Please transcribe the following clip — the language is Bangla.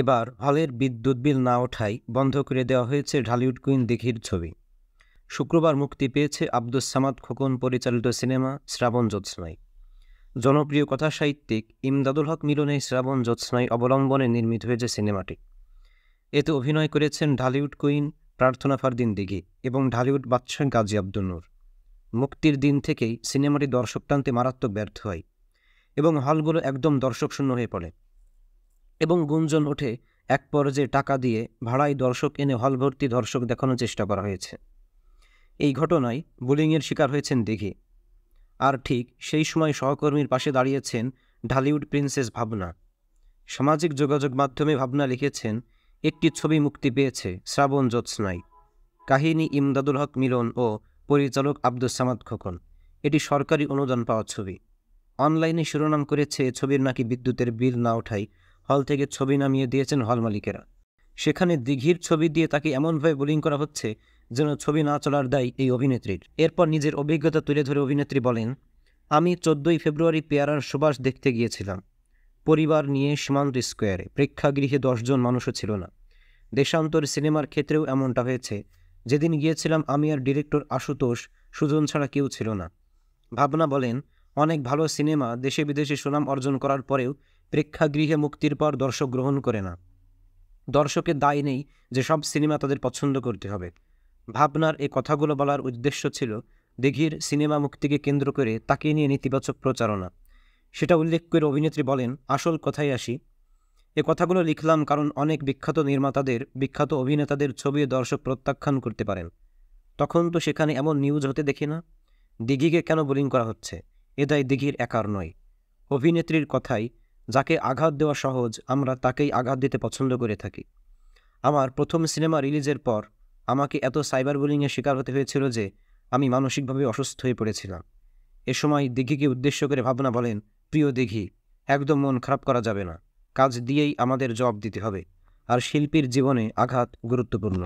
এবার হলের বিদ্যুৎ বিল না ওঠাই বন্ধ করে দেওয়া হয়েছে ঢালিউড কুইন দিঘির ছবি শুক্রবার মুক্তি পেয়েছে আব্দুস সামাদ খোকন পরিচালিত সিনেমা শ্রাবণ জ্যোৎস্নাই জনপ্রিয় কথাসাহিত্যিক ইমদাদুল হক মিলনে শ্রাবণ জ্যোৎস্নাই অবলম্বনে নির্মিত হয়েছে সিনেমাটি এতে অভিনয় করেছেন ঢালিউড কুইন প্রার্থনা ফারদিন দিঘি এবং ঢালিউড বাদশাহ গাজী আব্দুল নূর মুক্তির দিন থেকেই সিনেমাটি দর্শক টানতে মারাত্মক ব্যর্থ হয় এবং হলগুলো একদম দর্শকশূন্য হয়ে পড়ে এবং গুঞ্জন ওঠে এক পর্যায়ে টাকা দিয়ে ভাড়ায় দর্শক এনে হলভর্তি দর্শক দেখানোর চেষ্টা করা হয়েছে এই ঘটনায় বুলিংয়ের শিকার হয়েছেন দিঘি আর ঠিক সেই সময় সহকর্মীর পাশে দাঁড়িয়েছেন ঢালিউড প্রিন্সেস ভাবনা সামাজিক যোগাযোগ মাধ্যমে ভাবনা লিখেছেন একটি ছবি মুক্তি পেয়েছে শ্রাবণ জ্যোৎস্নাই কাহিনী ইমদাদুল হক মিলন ও পরিচালক আব্দুল সামাদ খোকন এটি সরকারি অনুদান পাওয়া ছবি অনলাইনে শিরোনাম করেছে ছবির নাকি বিদ্যুতের বিল না ওঠায় হল থেকে ছবি নামিয়ে দিয়েছেন হল মালিকেরা সেখানে দিঘির ছবি দিয়ে তাকে এমনভাবে বোলিং করা হচ্ছে যেন ছবি না চলার দায় এই অভিনেত্রীর এরপর নিজের অভিজ্ঞতা তুলে ধরে অভিনেত্রী বলেন আমি চোদ্দই ফেব্রুয়ারি পেয়ারার সুবাস দেখতে গিয়েছিলাম পরিবার নিয়ে সীমান্ত স্কোয়ারে প্রেক্ষাগৃহে দশজন মানুষও ছিল না দেশান্তর সিনেমার ক্ষেত্রেও এমনটা হয়েছে যেদিন গিয়েছিলাম আমি আর ডিরেক্টর আশুতোষ সুজন ছাড়া কেউ ছিল না ভাবনা বলেন অনেক ভালো সিনেমা দেশে বিদেশে সুনাম অর্জন করার পরেও প্রেক্ষাগৃহে মুক্তির পর দর্শক গ্রহণ করে না দর্শকের দায় নেই যে সব সিনেমা তাদের পছন্দ করতে হবে ভাবনার এই কথাগুলো বলার উদ্দেশ্য ছিল দিঘির সিনেমা মুক্তিকে কেন্দ্র করে তাকে নিয়ে নেতিবাচক প্রচারণা সেটা উল্লেখ করে অভিনেত্রী বলেন আসল কথাই আসি এ কথাগুলো লিখলাম কারণ অনেক বিখ্যাত নির্মাতাদের বিখ্যাত অভিনেতাদের ছবি দর্শক প্রত্যাখ্যান করতে পারেন তখন তো সেখানে এমন নিউজ হতে দেখি না দিঘিকে কেন বোলিং করা হচ্ছে এ দায় দিঘির একার নয় অভিনেত্রীর কথাই যাকে আঘাত দেওয়া সহজ আমরা তাকেই আঘাত দিতে পছন্দ করে থাকি আমার প্রথম সিনেমা রিলিজের পর আমাকে এত সাইবার বুলিংয়ের শিকার হতে হয়েছিল যে আমি মানসিকভাবে অসুস্থ হয়ে পড়েছিলাম এ সময় দিঘিকে উদ্দেশ্য করে ভাবনা বলেন প্রিয় দিঘি একদম মন খারাপ করা যাবে না কাজ দিয়েই আমাদের জব দিতে হবে আর শিল্পীর জীবনে আঘাত গুরুত্বপূর্ণ